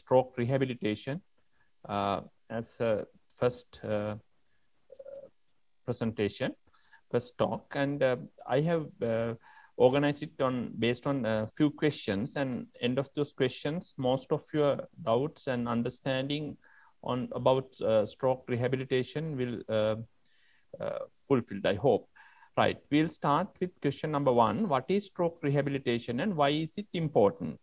stroke rehabilitation uh, as a first uh, presentation, first talk. And uh, I have organized it on based on a few questions and end of those questions most of your doubts and understanding on about uh, stroke rehabilitation will uh, uh, fulfilled i hope right we'll start with question number 1 what is stroke rehabilitation and why is it important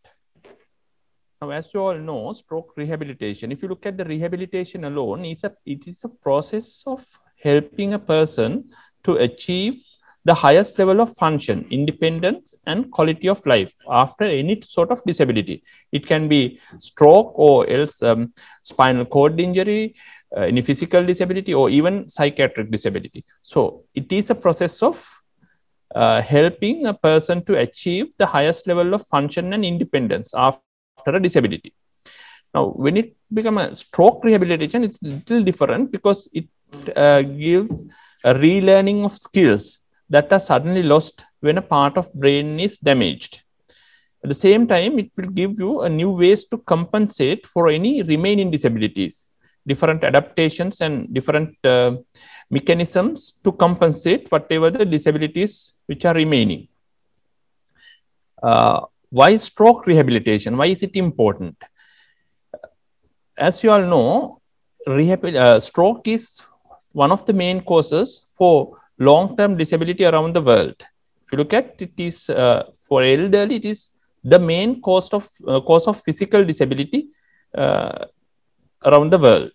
now, as you all know, stroke rehabilitation, if you look at the rehabilitation alone, is a, it is a process of helping a person to achieve the highest level of function, independence, and quality of life after any sort of disability. It can be stroke or else um, spinal cord injury, uh, any physical disability, or even psychiatric disability. So, it is a process of uh, helping a person to achieve the highest level of function and independence after after a disability. Now, when it becomes a stroke rehabilitation, it's a little different because it uh, gives a relearning of skills that are suddenly lost when a part of brain is damaged. At the same time, it will give you a new ways to compensate for any remaining disabilities, different adaptations and different uh, mechanisms to compensate whatever the disabilities which are remaining. Uh, why stroke rehabilitation? Why is it important? As you all know, rehab, uh, stroke is one of the main causes for long-term disability around the world. If you look at it is uh, for elderly, it is the main cause of uh, cause of physical disability uh, around the world.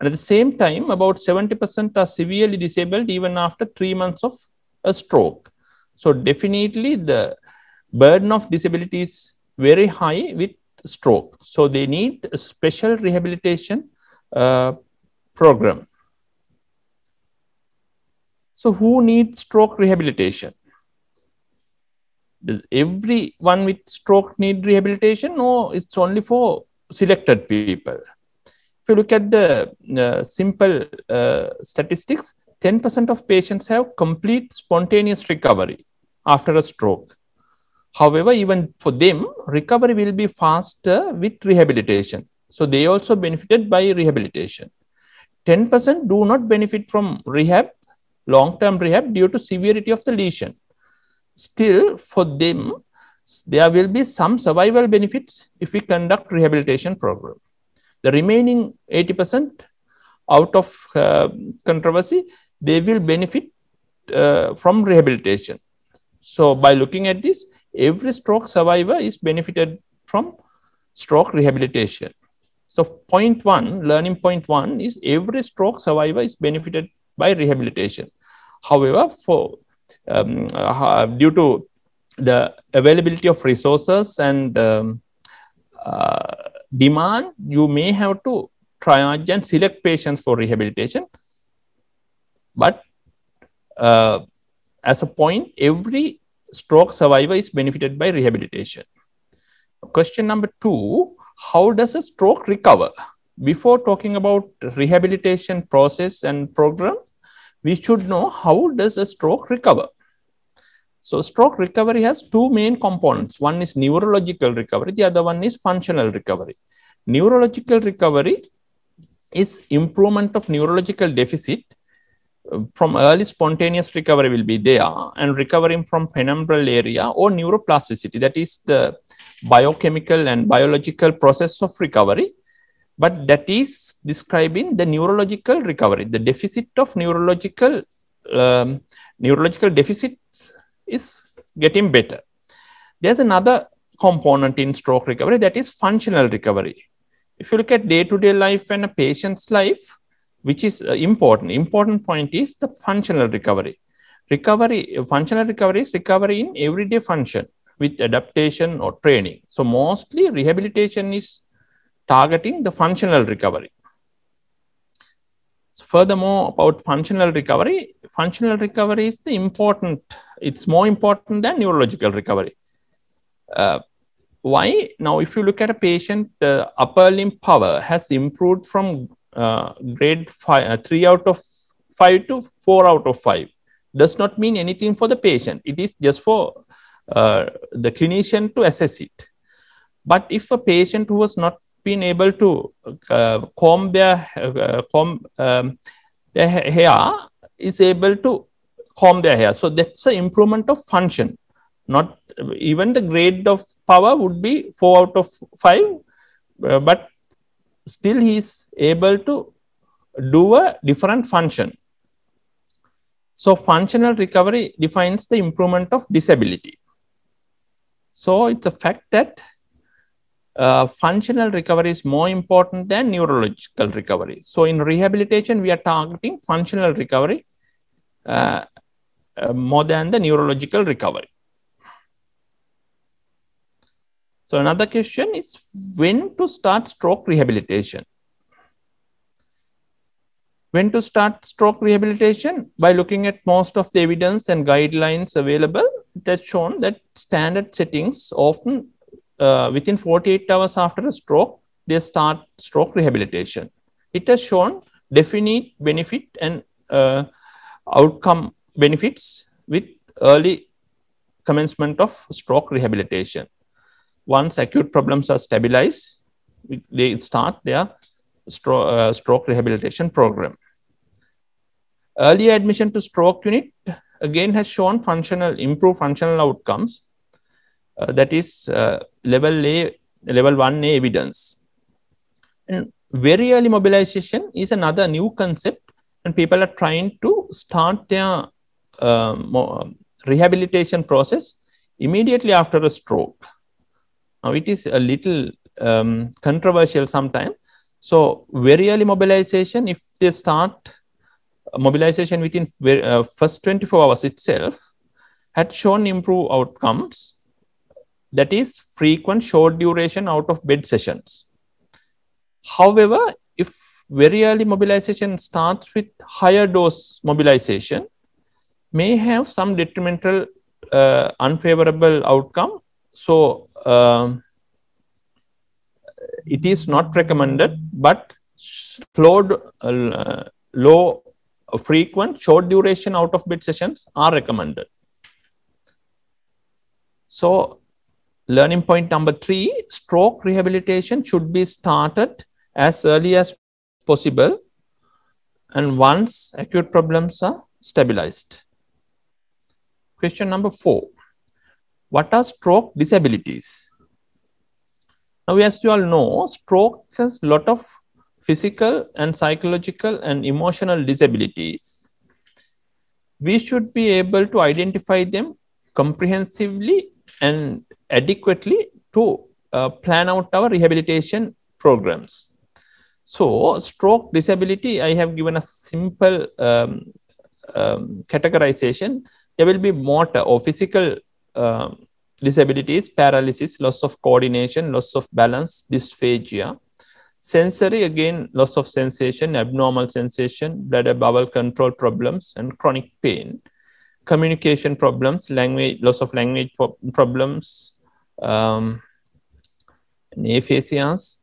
And at the same time, about 70% are severely disabled even after three months of a stroke. So definitely the burden of disability is very high with stroke. So they need a special rehabilitation uh, program. So who needs stroke rehabilitation? Does everyone with stroke need rehabilitation? No, it's only for selected people. If you look at the uh, simple uh, statistics, 10% of patients have complete spontaneous recovery after a stroke. However, even for them, recovery will be faster with rehabilitation. So they also benefited by rehabilitation. 10% do not benefit from rehab, long term rehab, due to severity of the lesion. Still, for them, there will be some survival benefits if we conduct rehabilitation program. The remaining 80% out of uh, controversy, they will benefit uh, from rehabilitation. So by looking at this, every stroke survivor is benefited from stroke rehabilitation. So point one, learning point one is every stroke survivor is benefited by rehabilitation. However, for um, uh, due to the availability of resources and um, uh, demand, you may have to triage and select patients for rehabilitation. But uh, as a point, every stroke survivor is benefited by rehabilitation. Question number two, how does a stroke recover? Before talking about rehabilitation process and program, we should know how does a stroke recover? So stroke recovery has two main components. One is neurological recovery, the other one is functional recovery. Neurological recovery is improvement of neurological deficit from early spontaneous recovery will be there and recovering from penumbral area or neuroplasticity that is the biochemical and biological process of recovery but that is describing the neurological recovery the deficit of neurological um, neurological deficits is getting better there's another component in stroke recovery that is functional recovery if you look at day to day life and a patient's life which is uh, important. Important point is the functional recovery. Recovery, functional recovery is recovery in everyday function with adaptation or training. So mostly rehabilitation is targeting the functional recovery. Furthermore, about functional recovery, functional recovery is the important, it's more important than neurological recovery. Uh, why? Now, if you look at a patient, the uh, upper limb power has improved from uh, grade five, uh, 3 out of 5 to 4 out of 5 does not mean anything for the patient. It is just for uh, the clinician to assess it. But if a patient who has not been able to uh, comb their uh, comb um, their hair is able to comb their hair, so that's an improvement of function. Not even the grade of power would be four out of five, uh, but still he is able to do a different function. So functional recovery defines the improvement of disability. So it's a fact that uh, functional recovery is more important than neurological recovery. So in rehabilitation, we are targeting functional recovery uh, uh, more than the neurological recovery. So another question is when to start stroke rehabilitation? When to start stroke rehabilitation? By looking at most of the evidence and guidelines available, that's shown that standard settings often uh, within 48 hours after a stroke, they start stroke rehabilitation. It has shown definite benefit and uh, outcome benefits with early commencement of stroke rehabilitation once acute problems are stabilized, they start their stroke, uh, stroke rehabilitation program. Early admission to stroke unit again has shown functional improved functional outcomes. Uh, that is uh, level A, level one A evidence. And very early mobilization is another new concept, and people are trying to start their uh, rehabilitation process immediately after a stroke now it is a little um, controversial sometimes. So very early mobilization, if they start uh, mobilization within uh, first 24 hours itself, had shown improved outcomes. That is frequent short duration out of bed sessions. However, if very early mobilization starts with higher dose mobilization, may have some detrimental uh, unfavorable outcome so um, it is not recommended, but slow, uh, low frequent short duration out of bed sessions are recommended. So learning point number three, stroke rehabilitation should be started as early as possible and once acute problems are stabilized. Question number four. What are stroke disabilities? Now, as you all know, stroke has a lot of physical and psychological and emotional disabilities. We should be able to identify them comprehensively and adequately to uh, plan out our rehabilitation programs. So, stroke disability, I have given a simple um, um, categorization. There will be motor or physical um, disabilities, paralysis, loss of coordination, loss of balance, dysphagia. Sensory, again, loss of sensation, abnormal sensation, bladder bowel control problems, and chronic pain. Communication problems, language, loss of language problems, um, aphasias,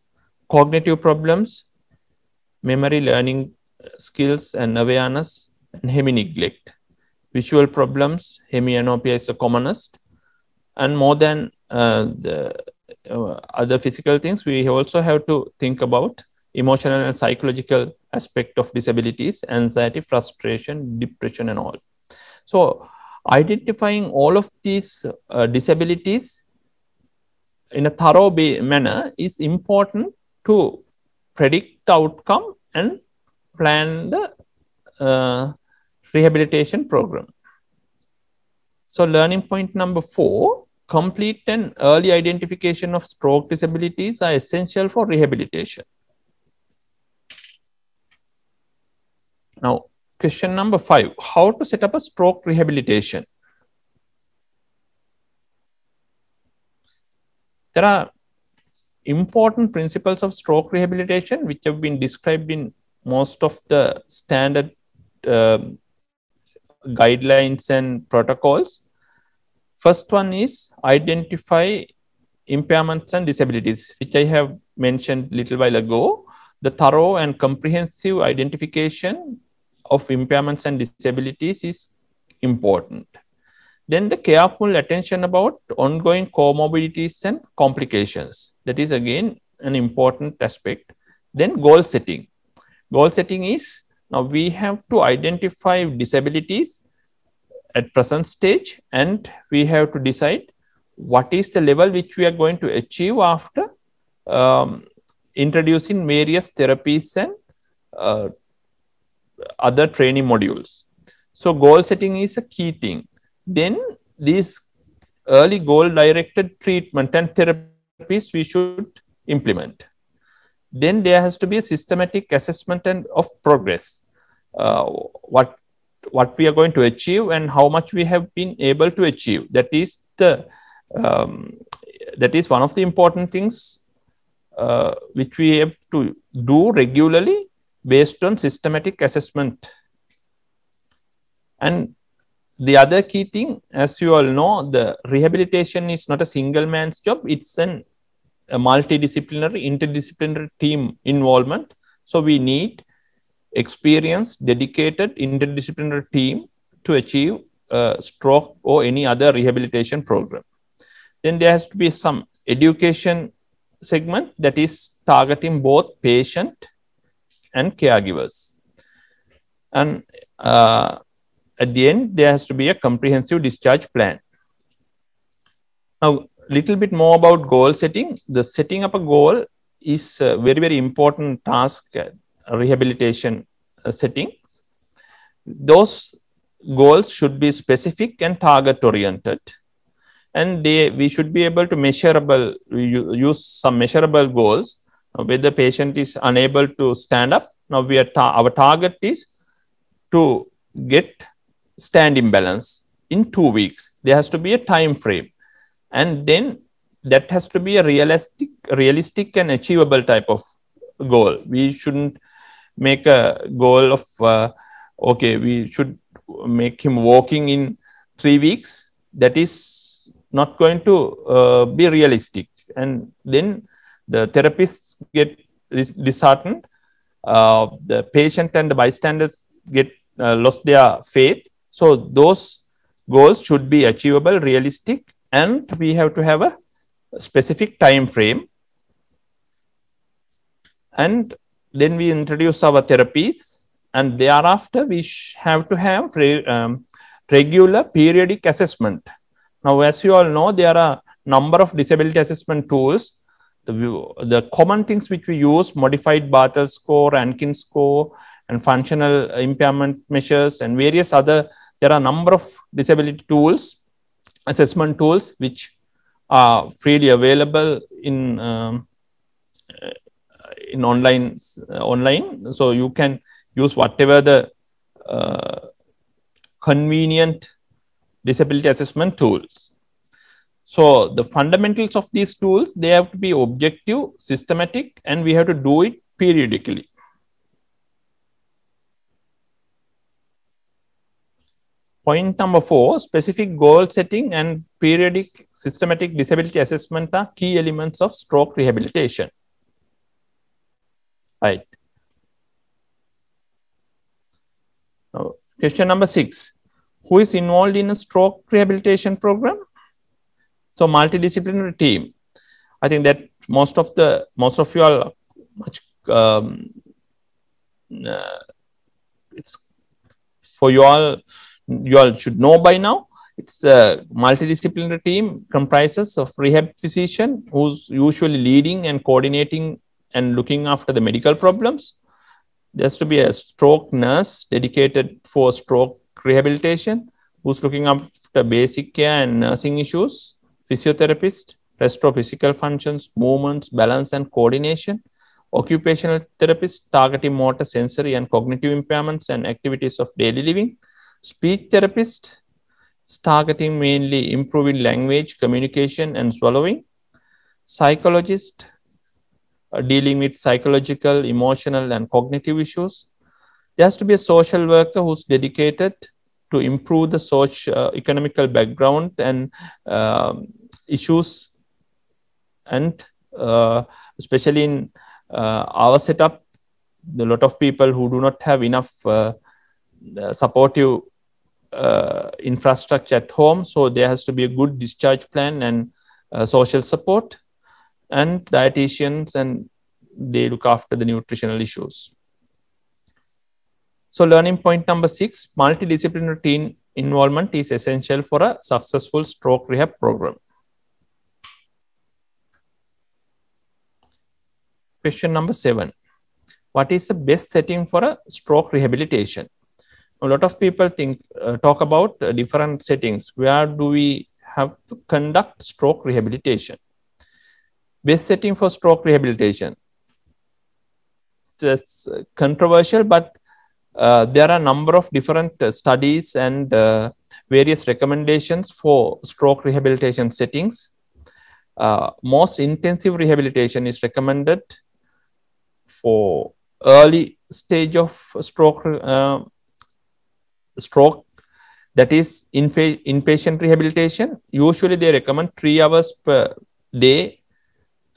cognitive problems, memory, learning skills, and awareness, and hemi neglect. Visual problems, hemianopia is the commonest and more than uh, the uh, other physical things, we also have to think about emotional and psychological aspect of disabilities, anxiety, frustration, depression, and all. So, identifying all of these uh, disabilities in a thorough manner is important to predict the outcome and plan the uh, rehabilitation program. So, learning point number four complete and early identification of stroke disabilities are essential for rehabilitation. Now, question number five, how to set up a stroke rehabilitation? There are important principles of stroke rehabilitation which have been described in most of the standard uh, guidelines and protocols First one is identify impairments and disabilities, which I have mentioned little while ago. The thorough and comprehensive identification of impairments and disabilities is important. Then the careful attention about ongoing comorbidities and complications. That is again an important aspect. Then goal setting. Goal setting is now we have to identify disabilities at present stage and we have to decide what is the level which we are going to achieve after um, introducing various therapies and uh, other training modules. So goal setting is a key thing. Then these early goal directed treatment and therapies we should implement. Then there has to be a systematic assessment and of progress. Uh, what what we are going to achieve and how much we have been able to achieve that is the um, that is one of the important things uh, which we have to do regularly based on systematic assessment and the other key thing as you all know the rehabilitation is not a single man's job it's an a multidisciplinary interdisciplinary team involvement so we need experienced, dedicated, interdisciplinary team to achieve a uh, stroke or any other rehabilitation program. Then there has to be some education segment that is targeting both patient and caregivers. And uh, at the end, there has to be a comprehensive discharge plan. Now, little bit more about goal setting. The setting up a goal is a very, very important task uh, rehabilitation uh, settings. Those goals should be specific and target oriented and they, we should be able to measurable use some measurable goals now, the patient is unable to stand up now we are ta our target is to get stand imbalance in 2 weeks there has to be a time frame and then that has to be a realistic realistic and achievable type of goal we shouldn't make a goal of uh, okay we should make him walking in 3 weeks that is not going to uh, be realistic and then the therapists get disheartened uh, the patient and the bystanders get uh, lost their faith so those goals should be achievable realistic and we have to have a specific time frame and then we introduce our therapies and thereafter we have to have re um, regular periodic assessment now as you all know there are number of disability assessment tools the, the common things which we use modified barthel score rankin score and functional impairment measures and various other there are number of disability tools assessment tools which are freely available in um, in online uh, online. So you can use whatever the uh, convenient disability assessment tools. So the fundamentals of these tools, they have to be objective, systematic, and we have to do it periodically. Point number four, specific goal setting and periodic systematic disability assessment are key elements of stroke rehabilitation. Right. Now, question number six. Who is involved in a stroke rehabilitation program? So multidisciplinary team. I think that most of the most of you are much um, uh, it's for you all you all should know by now it's a multidisciplinary team comprises of rehab physician who's usually leading and coordinating and looking after the medical problems. There's to be a stroke nurse dedicated for stroke rehabilitation who's looking after basic care and nursing issues, physiotherapist, restore physical functions, movements, balance, and coordination, occupational therapist targeting motor, sensory, and cognitive impairments and activities of daily living, speech therapist targeting mainly improving language, communication, and swallowing, psychologist uh, dealing with psychological, emotional, and cognitive issues. There has to be a social worker who's dedicated to improve the social uh, economical background and um, issues, and uh, especially in our setup, a lot of people who do not have enough supportive uh, infrastructure at home. So there has to be a good discharge plan and uh, social support and dietitians and they look after the nutritional issues. So learning point number six, multidisciplinary team involvement is essential for a successful stroke rehab program. Question number seven, what is the best setting for a stroke rehabilitation? A lot of people think, uh, talk about uh, different settings. Where do we have to conduct stroke rehabilitation? best setting for stroke rehabilitation. It's uh, controversial, but uh, there are a number of different uh, studies and uh, various recommendations for stroke rehabilitation settings. Uh, most intensive rehabilitation is recommended for early stage of stroke uh, stroke that is inpatient rehabilitation usually they recommend 3 hours per day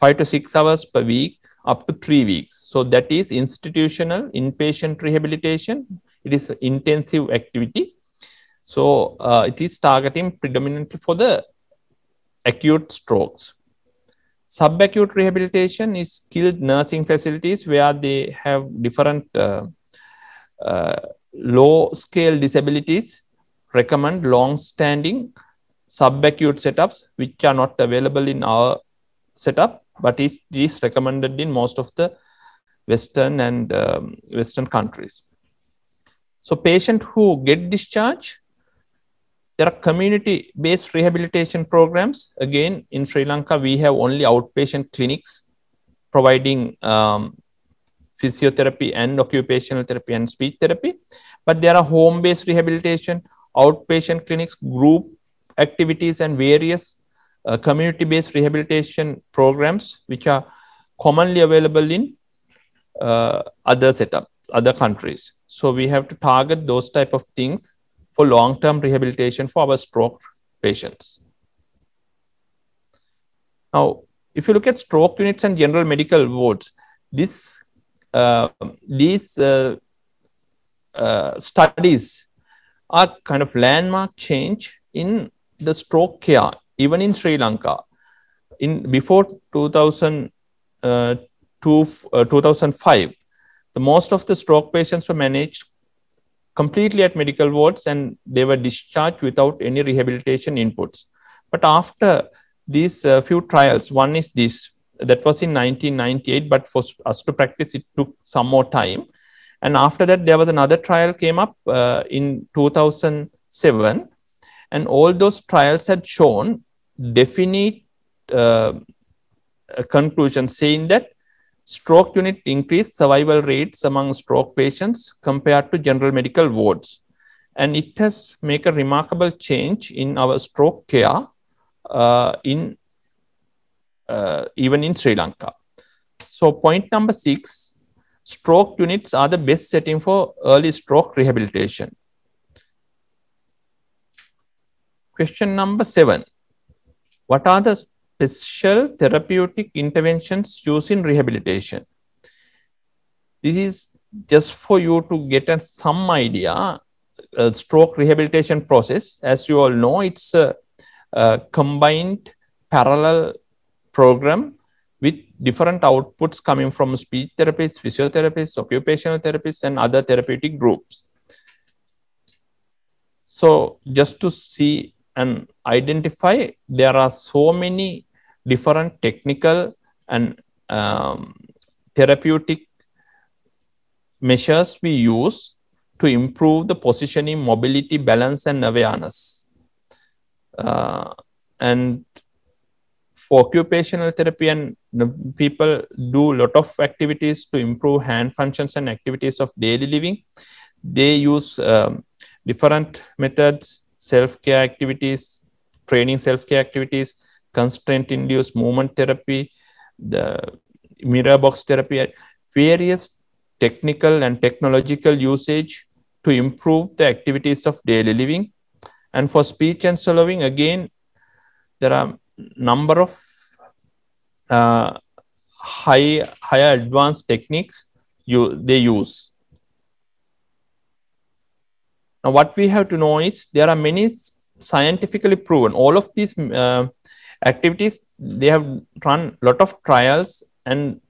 5 to 6 hours per week up to 3 weeks. So that is institutional inpatient rehabilitation. It is intensive activity. So uh, it is targeting predominantly for the acute strokes. Subacute rehabilitation is skilled nursing facilities where they have different uh, uh, low scale disabilities recommend long standing subacute setups which are not available in our setup but it is recommended in most of the Western and um, Western countries. So patient who get discharged, there are community-based rehabilitation programs. Again, in Sri Lanka, we have only outpatient clinics providing um, physiotherapy and occupational therapy and speech therapy. But there are home-based rehabilitation, outpatient clinics, group activities, and various uh, community-based rehabilitation programs, which are commonly available in uh, other setup, other countries. So we have to target those type of things for long-term rehabilitation for our stroke patients. Now, if you look at stroke units and general medical wards, this, uh, these uh, uh, studies are kind of landmark change in the stroke care even in Sri Lanka. In before 2000, uh, two, uh, 2005, the most of the stroke patients were managed completely at medical wards and they were discharged without any rehabilitation inputs. But after these uh, few trials, one is this that was in 1998, but for us to practice, it took some more time. And after that, there was another trial came up uh, in 2007, and all those trials had shown definite uh, conclusion saying that stroke unit increased survival rates among stroke patients compared to general medical wards. And it has made a remarkable change in our stroke care uh, in uh, even in Sri Lanka. So point number six, stroke units are the best setting for early stroke rehabilitation. Question number seven. What are the special therapeutic interventions used in rehabilitation? This is just for you to get some idea. Uh, stroke rehabilitation process, as you all know, it's a, a combined parallel program with different outputs coming from speech therapists, physiotherapists, occupational therapists, and other therapeutic groups. So just to see and identify there are so many different technical and um, therapeutic measures we use to improve the positioning, mobility, balance, and awareness. Uh, and for occupational therapy and people do a lot of activities to improve hand functions and activities of daily living. They use um, different methods self-care activities, training self-care activities, constraint-induced movement therapy, the mirror box therapy, various technical and technological usage to improve the activities of daily living. And for speech and swallowing, again, there are number of uh, high higher advanced techniques you they use now, what we have to know is there are many scientifically proven, all of these uh, activities, they have run lot of trials and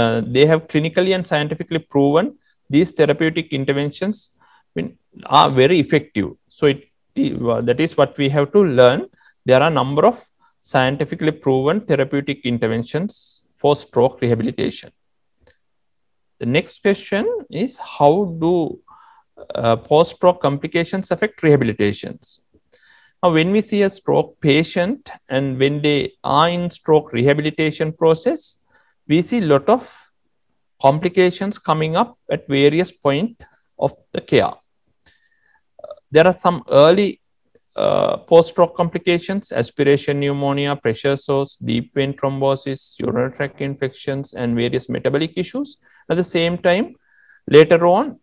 uh, they have clinically and scientifically proven these therapeutic interventions are very effective. So, it, uh, that is what we have to learn. There are a number of scientifically proven therapeutic interventions for stroke rehabilitation. The next question is how do uh, post-stroke complications affect rehabilitations. Now, when we see a stroke patient and when they are in stroke rehabilitation process, we see a lot of complications coming up at various point of the care. There are some early uh, post-stroke complications, aspiration pneumonia, pressure sores, deep vein thrombosis, urinary tract infections, and various metabolic issues. At the same time, later on,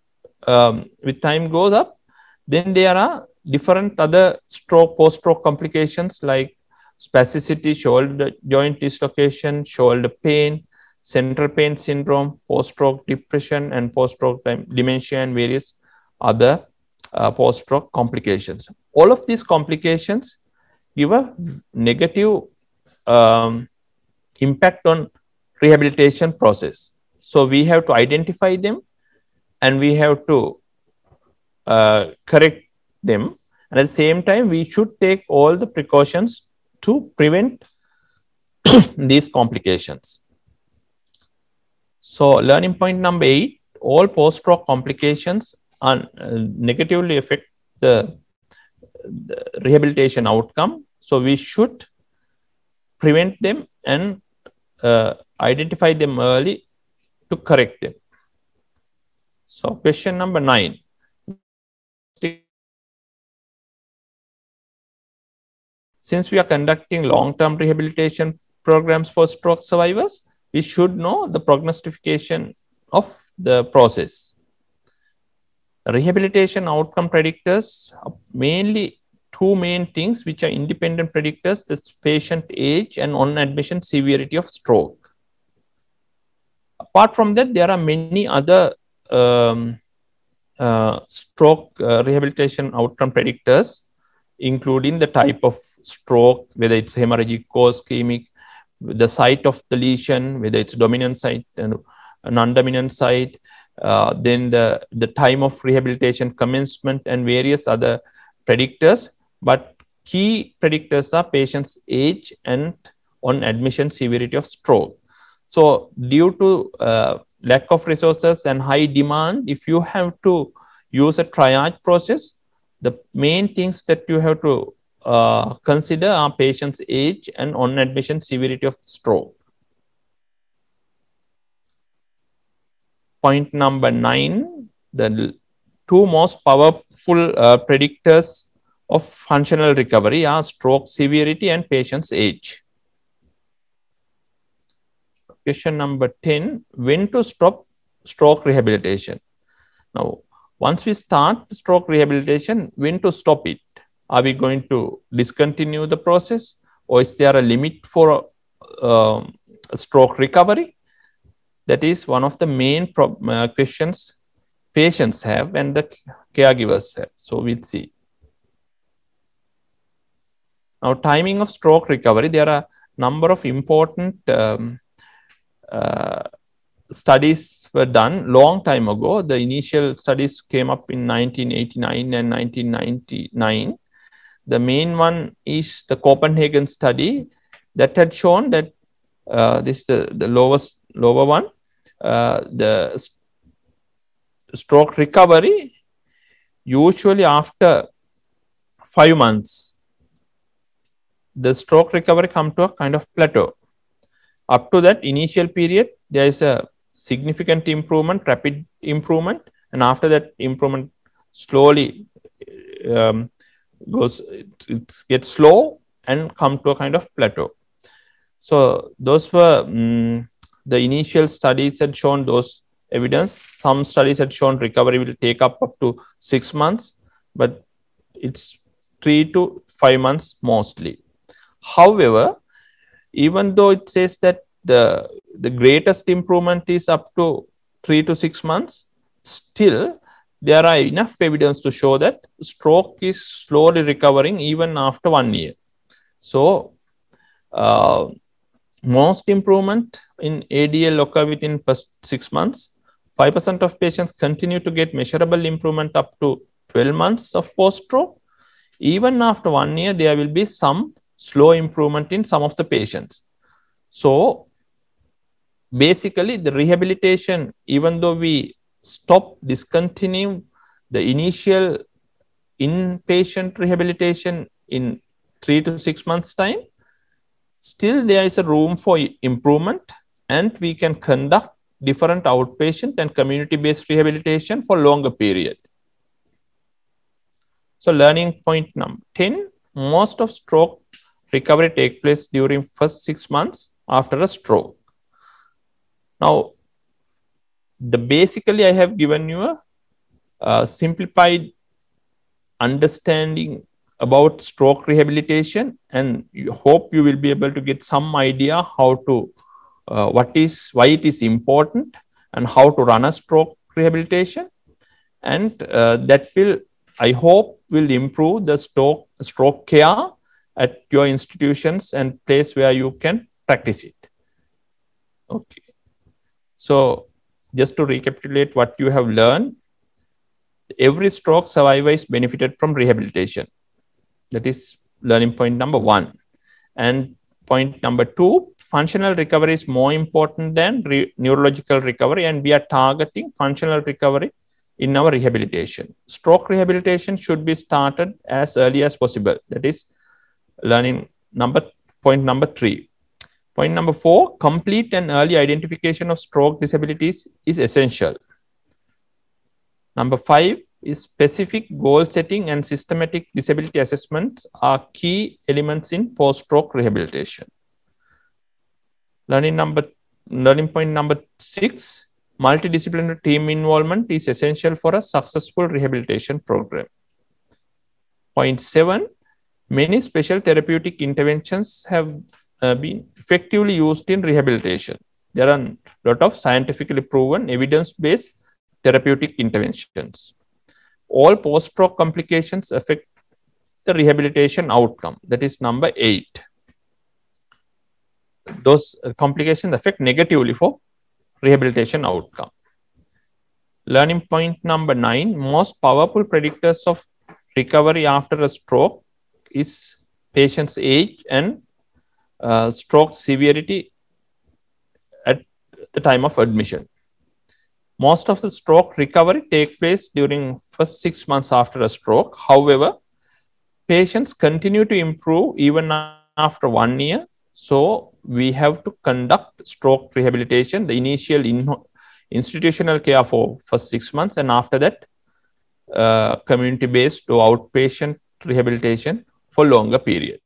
um, with time goes up, then there are different other stroke, post-stroke complications like spasticity, shoulder joint dislocation, shoulder pain, central pain syndrome, post-stroke depression, and post-stroke dementia, and various other uh, post-stroke complications. All of these complications give a negative um, impact on rehabilitation process. So we have to identify them and we have to uh, correct them. And at the same time, we should take all the precautions to prevent these complications. So, learning point number eight all post stroke complications un, uh, negatively affect the, the rehabilitation outcome. So, we should prevent them and uh, identify them early to correct them. So question number nine. Since we are conducting long-term rehabilitation programs for stroke survivors, we should know the prognostication of the process. Rehabilitation outcome predictors are mainly two main things which are independent predictors, the patient age and on-admission severity of stroke. Apart from that, there are many other um, uh, stroke uh, rehabilitation outcome predictors, including the type of stroke, whether it's hemorrhagic or ischemic, the site of the lesion, whether it's dominant site and non-dominant site, uh, then the, the time of rehabilitation commencement and various other predictors. But key predictors are patient's age and on admission severity of stroke. So due to uh, lack of resources and high demand, if you have to use a triage process, the main things that you have to uh, consider are patient's age and on admission severity of stroke. Point number nine, the two most powerful uh, predictors of functional recovery are stroke severity and patient's age question number 10 when to stop stroke rehabilitation. Now, once we start stroke rehabilitation, when to stop it? Are we going to discontinue the process or is there a limit for uh, stroke recovery? That is one of the main uh, questions patients have and the caregivers have. So, we'll see. Now, timing of stroke recovery, there are number of important um, uh, studies were done long time ago. The initial studies came up in 1989 and 1999. The main one is the Copenhagen study that had shown that uh, this is the, the lowest lower one, uh, the st stroke recovery usually after five months, the stroke recovery come to a kind of plateau up to that initial period, there is a significant improvement, rapid improvement, and after that improvement slowly um, goes, it gets slow and come to a kind of plateau. So those were um, the initial studies had shown those evidence. Some studies had shown recovery will take up up to six months, but it's three to five months mostly. However, even though it says that the, the greatest improvement is up to three to six months, still there are enough evidence to show that stroke is slowly recovering even after one year. So, uh, most improvement in ADL occur within first six months. 5% of patients continue to get measurable improvement up to 12 months of post-stroke. Even after one year, there will be some slow improvement in some of the patients. So basically the rehabilitation, even though we stop, discontinue the initial inpatient rehabilitation in three to six months time, still there is a room for improvement and we can conduct different outpatient and community-based rehabilitation for longer period. So learning point number 10, most of stroke recovery take place during first six months after a stroke. Now, the basically I have given you a, a simplified understanding about stroke rehabilitation and you hope you will be able to get some idea how to uh, what is why it is important and how to run a stroke rehabilitation and uh, that will i hope will improve the stroke stroke care at your institutions and place where you can practice it. Okay. So just to recapitulate what you have learned, every stroke survivor is benefited from rehabilitation. That is learning point number one. And point number two, functional recovery is more important than re neurological recovery, and we are targeting functional recovery in our rehabilitation. Stroke rehabilitation should be started as early as possible. That is, learning number point number three. Point number four, complete and early identification of stroke disabilities is essential. Number five is specific goal setting and systematic disability assessments are key elements in post-stroke rehabilitation. Learning number learning point number six, multidisciplinary team involvement is essential for a successful rehabilitation program. Point seven, Many special therapeutic interventions have uh, been effectively used in rehabilitation. There are a lot of scientifically proven evidence-based therapeutic interventions. All post-stroke complications affect the rehabilitation outcome. That is number eight. Those complications affect negatively for rehabilitation outcome. Learning point number nine, most powerful predictors of recovery after a stroke is patient's age and uh, stroke severity at the time of admission. Most of the stroke recovery take place during first six months after a stroke. However, patients continue to improve even after one year. So we have to conduct stroke rehabilitation, the initial in institutional care for first six months, and after that, uh, community-based or outpatient rehabilitation for longer period.